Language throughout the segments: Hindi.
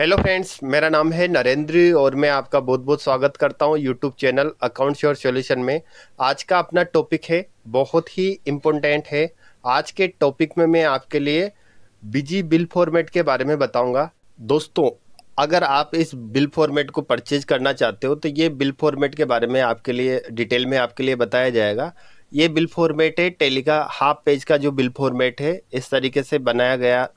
हेलो फ्रेंड्स मेरा नाम है नरेंद्र और मैं आपका बहुत बहुत स्वागत करता हूं यूट्यूब चैनल अकाउंट्स और सॉल्यूशन में आज का अपना टॉपिक है बहुत ही इम्पोर्टेंट है आज के टॉपिक में मैं आपके लिए बिजी बिल फॉर्मेट के बारे में बताऊंगा दोस्तों अगर आप इस बिल फॉर्मेट को परचेज करना चाहते हो तो ये बिल फॉर्मेट के बारे में आपके लिए डिटेल में आपके लिए बताया जाएगा ये बिल फॉर्मेट है टेली का हाफ पेज का जो बिल फॉर्मेट है इस तरीके से बनाया गया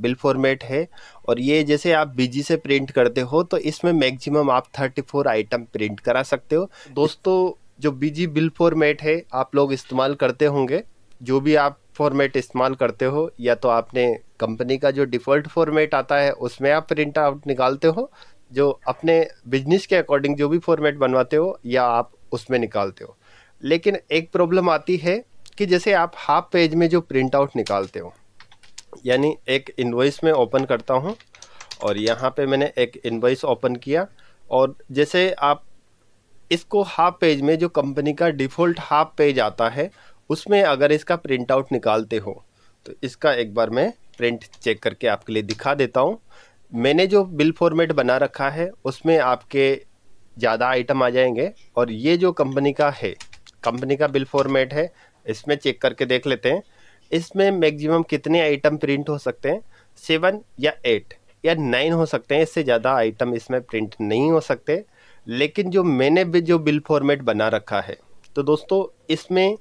बिल फॉर्मेट है और ये जैसे आप बीजी से प्रिंट करते हो तो इसमें मैक्सिमम आप 34 आइटम प्रिंट करा सकते हो दोस्तों जो बीजी बिल फॉर्मेट है आप लोग इस्तेमाल करते होंगे जो भी आप फॉर्मेट इस्तेमाल करते हो या तो आपने कंपनी का जो डिफ़ॉल्ट फॉर्मेट आता है उसमें आप प्रिंट आउट निकालते हो जो अपने बिजनेस के अकॉर्डिंग जो भी फॉर्मेट बनवाते हो या आप उसमें निकालते हो लेकिन एक प्रॉब्लम आती है कि जैसे आप हाफ पेज में जो प्रिंट आउट निकालते हो यानी एक इन्वॉइस में ओपन करता हूँ और यहाँ पे मैंने एक इन्वॉइस ओपन किया और जैसे आप इसको हाफ पेज में जो कंपनी का डिफ़ॉल्ट हाफ पेज आता है उसमें अगर इसका प्रिंट आउट निकालते हो तो इसका एक बार मैं प्रिंट चेक करके आपके लिए दिखा देता हूँ मैंने जो बिल फॉर्मेट बना रखा है उसमें आपके ज़्यादा आइटम आ जाएंगे और ये जो कंपनी का है कंपनी का बिल फॉर्मेट है इसमें चेक करके देख लेते हैं इसमें मैक्सिमम कितने आइटम प्रिंट हो सकते हैं सेवन या एट या नाइन हो सकते हैं इससे ज़्यादा आइटम इसमें प्रिंट नहीं हो सकते लेकिन जो मैंने भी जो बिल फॉर्मेट बना रखा है तो दोस्तों इसमें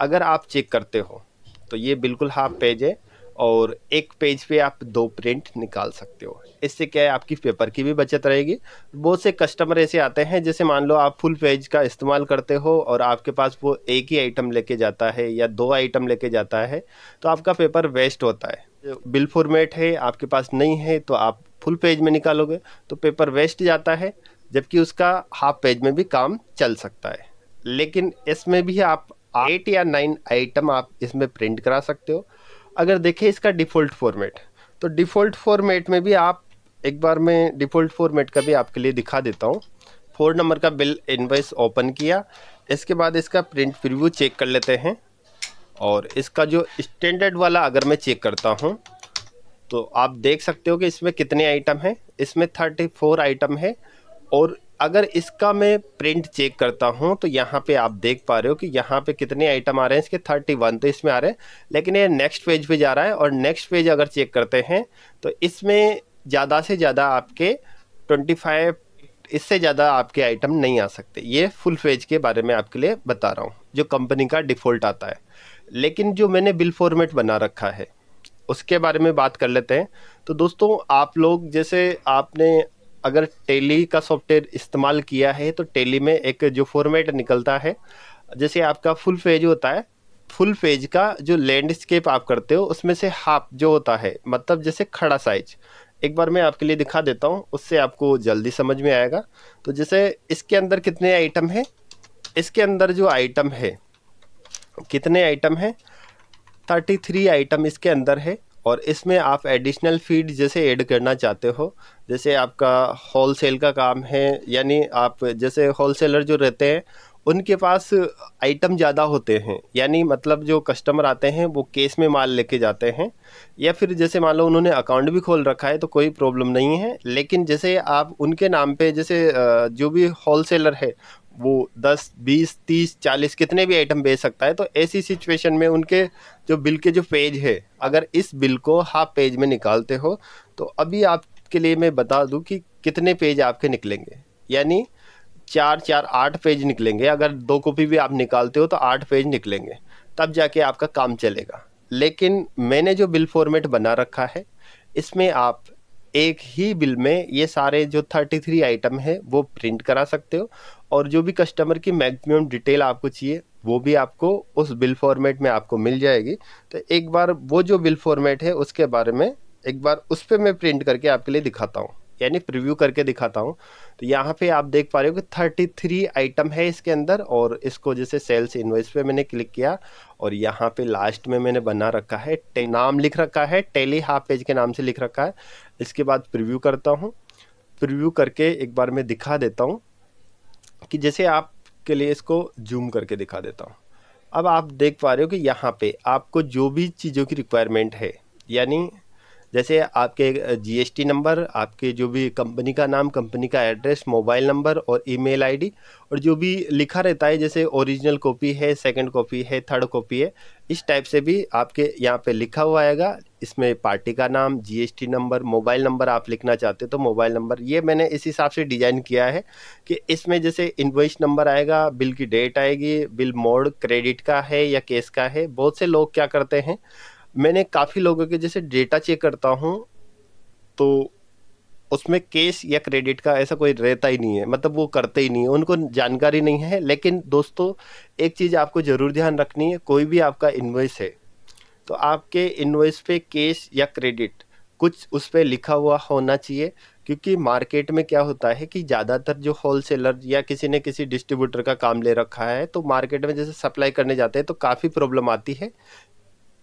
अगर आप चेक करते हो तो ये बिल्कुल हाफ पेज है और एक पेज पे आप दो प्रिंट निकाल सकते हो इससे क्या है आपकी पेपर की भी बचत रहेगी बहुत से कस्टमर ऐसे आते हैं जैसे मान लो आप फुल पेज का इस्तेमाल करते हो और आपके पास वो एक ही आइटम लेके जाता है या दो आइटम लेके जाता है तो आपका पेपर वेस्ट होता है बिल फॉर्मेट है आपके पास नहीं है तो आप फुल पेज में निकालोगे तो पेपर वेस्ट जाता है जबकि उसका हाफ पेज में भी काम चल सकता है लेकिन इसमें भी आप एट या नाइन आइटम आप इसमें प्रिंट करा सकते हो अगर देखें इसका डिफ़ॉल्ट फॉर्मेट तो डिफ़ॉल्ट फॉर्मेट में भी आप एक बार मैं डिफ़ॉल्ट फॉर्मेट का भी आपके लिए दिखा देता हूँ फोर नंबर का बिल इनवाइस ओपन किया इसके बाद इसका प्रिंट प्रिव्यू चेक कर लेते हैं और इसका जो स्टैंडर्ड वाला अगर मैं चेक करता हूँ तो आप देख सकते हो कि इसमें कितने आइटम हैं इसमें थर्टी फोर आइटम है और अगर इसका मैं प्रिंट चेक करता हूँ तो यहाँ पे आप देख पा रहे हो कि यहाँ पे कितने आइटम आ रहे हैं इसके 31 तो इसमें आ रहे हैं लेकिन ये नेक्स्ट पेज पे जा रहा है और नेक्स्ट पेज अगर चेक करते हैं तो इसमें ज़्यादा से ज़्यादा आपके 25 इससे ज़्यादा आपके आइटम नहीं आ सकते ये फुल पेज के बारे में आपके लिए बता रहा हूँ जो कंपनी का डिफ़ॉल्ट आता है लेकिन जो मैंने बिल फॉर्मेट बना रखा है उसके बारे में बात कर लेते हैं तो दोस्तों आप लोग जैसे आपने अगर टेली का सॉफ्टवेयर इस्तेमाल किया है तो टेली में एक जो फॉर्मेट निकलता है जैसे आपका फुल पेज होता है फुल पेज का जो लैंडस्केप आप करते हो उसमें से हाफ जो होता है मतलब जैसे खड़ा साइज एक बार मैं आपके लिए दिखा देता हूँ उससे आपको जल्दी समझ में आएगा तो जैसे इसके अंदर कितने आइटम हैं इसके अंदर जो आइटम है कितने आइटम हैं थर्टी थ्री आइटम इसके अंदर है और इसमें आप एडिशनल फीड जैसे ऐड करना चाहते हो जैसे आपका होल सेल का काम है यानी आप जैसे होल सेलर जो रहते हैं उनके पास आइटम ज़्यादा होते हैं यानी मतलब जो कस्टमर आते हैं वो केस में माल लेके जाते हैं या फिर जैसे मान लो उन्होंने अकाउंट भी खोल रखा है तो कोई प्रॉब्लम नहीं है लेकिन जैसे आप उनके नाम पे जैसे जो भी होल सेलर है वो दस बीस तीस चालीस कितने भी आइटम बेच सकता है तो ऐसी सिचुएशन में उनके जो बिल के जो पेज है अगर इस बिल को हाफ पेज में निकालते हो तो अभी आपके लिए मैं बता दूं कि कितने पेज आपके निकलेंगे यानी चार चार आठ पेज निकलेंगे अगर दो कॉपी भी आप निकालते हो तो आठ पेज निकलेंगे तब जाके आपका काम चलेगा लेकिन मैंने जो बिल फॉर्मेट बना रखा है इसमें आप एक ही बिल में ये सारे जो थर्टी थ्री आइटम है वो प्रिंट करा सकते हो और जो भी कस्टमर की मैक्सिमम डिटेल आपको चाहिए वो भी आपको उस बिल फॉर्मेट में आपको मिल जाएगी तो एक बार वो जो बिल फॉर्मेट है उसके बारे में एक बार उस पर मैं प्रिंट करके आपके लिए दिखाता हूँ यानी प्रिव्यू करके दिखाता हूँ तो यहाँ पे आप देख पा रहे हो कि थर्टी थ्री आइटम है इसके अंदर और इसको जैसे सेल्स इन्वेस पे मैंने क्लिक किया और यहाँ पे लास्ट में मैंने बना रखा है टे नाम लिख रखा है टेली हाफ पेज के नाम से लिख रखा है इसके बाद प्रिव्यू करता हूँ प्रिव्यू करके एक बार मैं दिखा देता हूँ कि जैसे आपके लिए इसको जूम करके दिखा देता हूँ अब आप देख पा रहे हो कि यहाँ पे आपको जो भी चीज़ों की रिक्वायरमेंट है यानी जैसे आपके जीएसटी नंबर आपके जो भी कंपनी का नाम कंपनी का एड्रेस मोबाइल नंबर और ईमेल आईडी और जो भी लिखा रहता है जैसे ओरिजिनल कॉपी है सेकंड कॉपी है थर्ड कॉपी है इस टाइप से भी आपके यहाँ पे लिखा हुआ आएगा इसमें पार्टी का नाम जीएसटी नंबर मोबाइल नंबर आप लिखना चाहते तो मोबाइल नंबर ये मैंने इस हिसाब से डिज़ाइन किया है कि इसमें जैसे इन्वॉइस नंबर आएगा बिल की डेट आएगी बिल मोड क्रेडिट का है या केस का है बहुत से लोग क्या करते हैं मैंने काफ़ी लोगों के जैसे डेटा चेक करता हूँ तो उसमें केस या क्रेडिट का ऐसा कोई रहता ही नहीं है मतलब वो करते ही नहीं है उनको जानकारी नहीं है लेकिन दोस्तों एक चीज़ आपको ज़रूर ध्यान रखनी है कोई भी आपका इन्वॉइस है तो आपके इन्वॉइस पे केस या क्रेडिट कुछ उस पर लिखा हुआ होना चाहिए क्योंकि मार्केट में क्या होता है कि ज़्यादातर जो होल सेलर या किसी ने किसी डिस्ट्रीब्यूटर का काम ले रखा है तो मार्केट में जैसे सप्लाई करने जाते हैं तो काफ़ी प्रॉब्लम आती है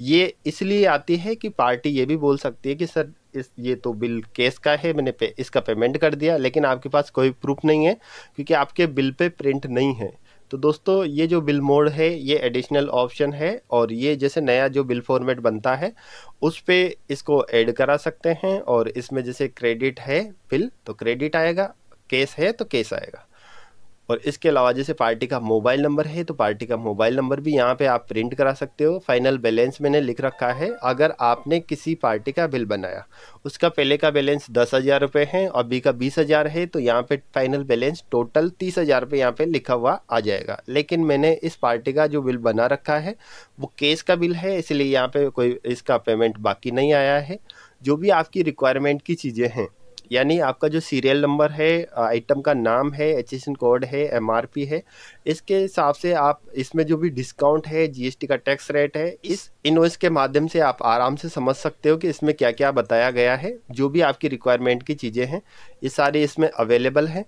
ये इसलिए आती है कि पार्टी ये भी बोल सकती है कि सर इस ये तो बिल केस का है मैंने पे, इसका पेमेंट कर दिया लेकिन आपके पास कोई प्रूफ नहीं है क्योंकि आपके बिल पे प्रिंट नहीं है तो दोस्तों ये जो बिल मोड है ये एडिशनल ऑप्शन है और ये जैसे नया जो बिल फॉर्मेट बनता है उस पर इसको ऐड करा सकते हैं और इसमें जैसे क्रेडिट है बिल तो क्रेडिट आएगा केस है तो केस आएगा और इसके अलावा जैसे पार्टी का मोबाइल नंबर है तो पार्टी का मोबाइल नंबर भी यहाँ पे आप प्रिंट करा सकते हो फाइनल बैलेंस मैंने लिख रखा है अगर आपने किसी पार्टी का बिल बनाया उसका पहले का बैलेंस दस हज़ार रुपये है और बी का बीस हज़ार है तो यहाँ पे फाइनल बैलेंस टोटल तीस हज़ार रुपये यहाँ पर लिखा हुआ आ जाएगा लेकिन मैंने इस पार्टी का जो बिल बना रखा है वो केस का बिल है इसलिए यहाँ पर कोई इसका पेमेंट बाकी नहीं आया है जो भी आपकी रिक्वायरमेंट की चीज़ें हैं यानी आपका जो सीरियल नंबर है आइटम का नाम है एच कोड है एम है इसके हिसाब से आप इसमें जो भी डिस्काउंट है जी का टैक्स रेट है इस इनोइस के माध्यम से आप आराम से समझ सकते हो कि इसमें क्या क्या बताया गया है जो भी आपकी रिक्वायरमेंट की चीज़ें हैं ये सारी इसमें अवेलेबल हैं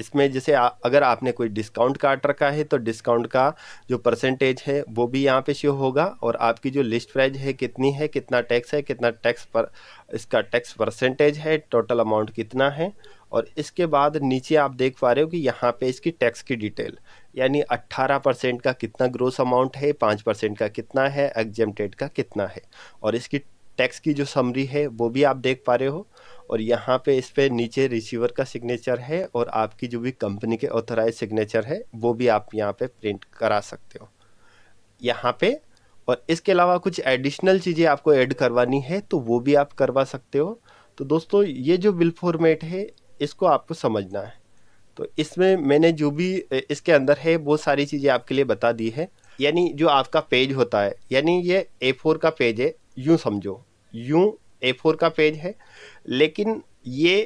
इसमें जैसे अगर आपने कोई डिस्काउंट काट रखा है तो डिस्काउंट का जो परसेंटेज है वो भी यहाँ पे शो होगा और आपकी जो लिस्ट प्राइज है कितनी है कितना टैक्स है कितना टैक्स पर इसका टैक्स परसेंटेज है टोटल अमाउंट कितना है और इसके बाद नीचे आप देख पा रहे हो कि यहाँ पे इसकी टैक्स की डिटेल यानी 18 परसेंट का कितना ग्रोस अमाउंट है 5 परसेंट का कितना है एग्जेमटेड का कितना है और इसकी टैक्स की जो समरी है वो भी आप देख पा रहे हो और यहाँ पे इस पर नीचे रिसीवर का सिग्नेचर है और आपकी जो भी कंपनी के ऑथोराइज सिग्नेचर है वो भी आप यहाँ पे प्रिंट करा सकते हो यहाँ पे और इसके अलावा कुछ एडिशनल चीज़ें आपको ऐड करवानी है तो वो भी आप करवा सकते हो तो दोस्तों ये जो बिल फॉर्मेट है इसको आपको समझना है तो इसमें मैंने जो भी इसके अंदर है वो सारी चीज़ें आपके लिए बता दी है यानी जो आपका पेज होता है यानी ये ए फोर का पेज है यूँ समझो यूँ ए फोर का पेज है लेकिन ये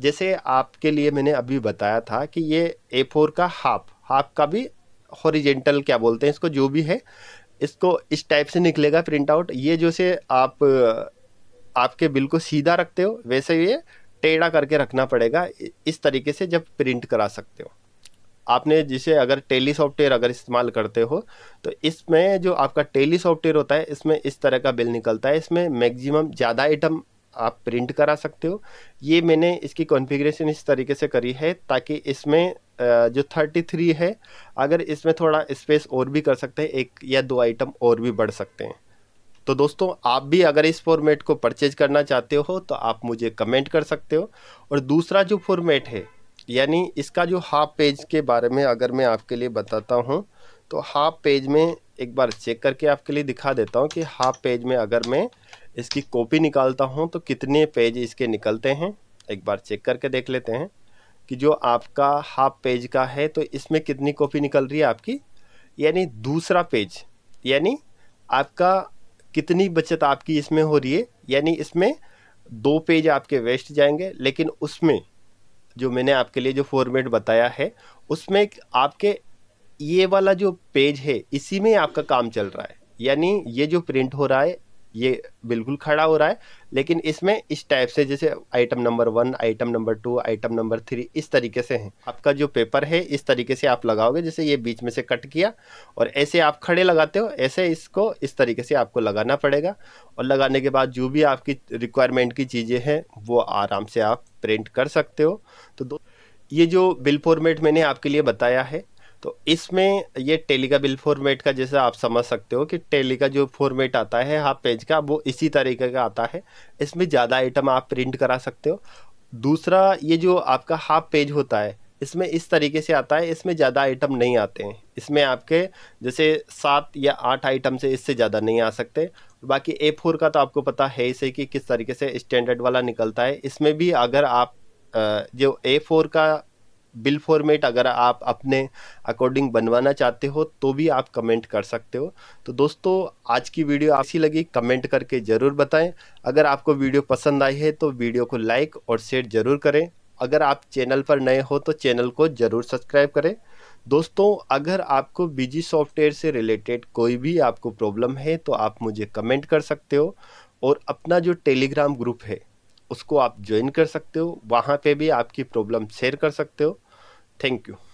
जैसे आपके लिए मैंने अभी बताया था कि ये ए फोर का हाफ हाफ का भी हॉरिजेंटल क्या बोलते हैं इसको जो भी है इसको इस टाइप से निकलेगा प्रिंट आउट ये जो से आप आपके बिल को सीधा रखते हो वैसे ये टेढ़ा करके रखना पड़ेगा इस तरीके से जब प्रिंट करा सकते हो आपने जिसे अगर टेली सॉफ्टवेयर अगर इस्तेमाल करते हो तो इसमें जो आपका टेली सॉफ्टवेयर होता है इसमें इस तरह का बिल निकलता है इसमें मैक्सिमम ज़्यादा आइटम आप प्रिंट करा सकते हो ये मैंने इसकी कॉन्फ़िगरेशन इस तरीके से करी है ताकि इसमें जो 33 है अगर इसमें थोड़ा स्पेस और भी कर सकते हैं एक या दो आइटम और भी बढ़ सकते हैं तो दोस्तों आप भी अगर इस फॉर्मेट को परचेज करना चाहते हो तो आप मुझे कमेंट कर सकते हो और दूसरा जो फॉर्मेट है यानी इसका जो हाफ पेज के बारे में अगर मैं आपके लिए बताता हूँ तो हाफ पेज में एक बार चेक करके आपके लिए दिखा देता हूँ कि हाफ पेज में अगर मैं इसकी कॉपी निकालता हूँ तो कितने पेज इसके निकलते हैं एक बार चेक करके देख लेते हैं कि जो आपका हाफ पेज का है तो इसमें कितनी कॉपी निकल रही है आपकी यानी दूसरा पेज यानी आपका कितनी बचत आपकी इसमें हो रही है यानी इसमें दो पेज आपके वेस्ट जाएंगे लेकिन उसमें जो मैंने आपके लिए जो फॉर्मेट बताया है उसमें आपके ये वाला जो पेज है इसी में आपका काम चल रहा है यानी ये जो प्रिंट हो रहा है ये बिल्कुल खड़ा हो रहा है लेकिन इसमें इस टाइप से जैसे item number one item number two item number three इस तरीके से हैं आपका जो पेपर है इस तरीके से आप लगाओगे जैसे ये बीच में से कट किया और ऐसे आप खड़े लगाते हो ऐसे इसको इस तरीके से आपको लगाना पड़ेगा और लगाने के बाद जो भी आपकी रिक्वायरमेंट की चीज़ें हैं वो आराम से आप प्रिंट कर सकते हो तो दो ये जो बिल फॉर्मेट मैंने आपके लिए बताया है तो इसमें ये टेली का बिल फॉर्मेट का जैसे आप समझ सकते हो कि टेली का जो फॉर्मेट आता है हाफ पेज का वो इसी तरीके का आता है इसमें ज़्यादा आइटम आप प्रिंट करा सकते हो दूसरा ये जो आपका हाफ पेज होता है इसमें इस तरीके से आता है इसमें ज़्यादा आइटम नहीं आते हैं इसमें आपके जैसे सात या आठ आइटम से इससे ज़्यादा नहीं आ सकते बाकी ए फोर का तो आपको पता है ही सही कि किस तरीके से स्टैंडर्ड वाला निकलता है इसमें भी अगर आप जो ए फोर का बिल फॉर्मेट अगर आप अपने अकॉर्डिंग बनवाना चाहते हो तो भी आप कमेंट कर सकते हो तो दोस्तों आज की वीडियो अच्छी लगी कमेंट करके ज़रूर बताएं अगर आपको वीडियो पसंद आई है तो वीडियो को लाइक और शेयर ज़रूर करें अगर आप चैनल पर नए हो तो चैनल को ज़रूर सब्सक्राइब करें दोस्तों अगर आपको बिजी सॉफ्टवेयर से रिलेटेड कोई भी आपको प्रॉब्लम है तो आप मुझे कमेंट कर सकते हो और अपना जो टेलीग्राम ग्रुप है उसको आप ज्वाइन कर सकते हो वहाँ पे भी आपकी प्रॉब्लम शेयर कर सकते हो थैंक यू